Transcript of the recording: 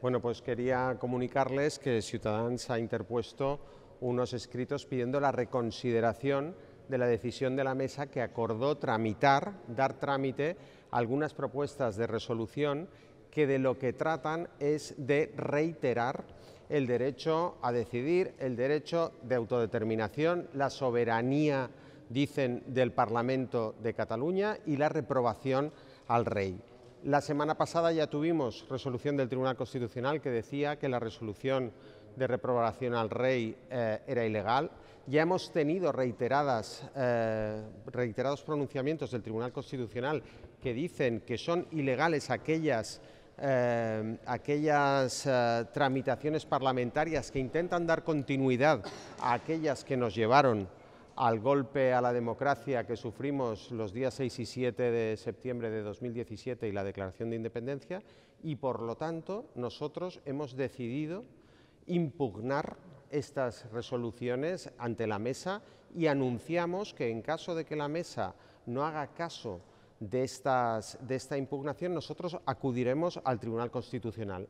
Bueno, pues quería comunicarles que Ciudadanos ha interpuesto unos escritos pidiendo la reconsideración de la decisión de la mesa que acordó tramitar, dar trámite a algunas propuestas de resolución que de lo que tratan es de reiterar el derecho a decidir, el derecho de autodeterminación, la soberanía, dicen, del Parlamento de Cataluña y la reprobación al rey. La semana pasada ya tuvimos resolución del Tribunal Constitucional que decía que la resolución de reprobación al rey eh, era ilegal. Ya hemos tenido reiteradas, eh, reiterados pronunciamientos del Tribunal Constitucional que dicen que son ilegales aquellas, eh, aquellas tramitaciones parlamentarias que intentan dar continuidad a aquellas que nos llevaron al golpe a la democracia que sufrimos los días 6 y 7 de septiembre de 2017 y la declaración de independencia y por lo tanto nosotros hemos decidido impugnar estas resoluciones ante la mesa y anunciamos que en caso de que la mesa no haga caso de, de esta impugnación, nosotros acudiremos al Tribunal Constitucional.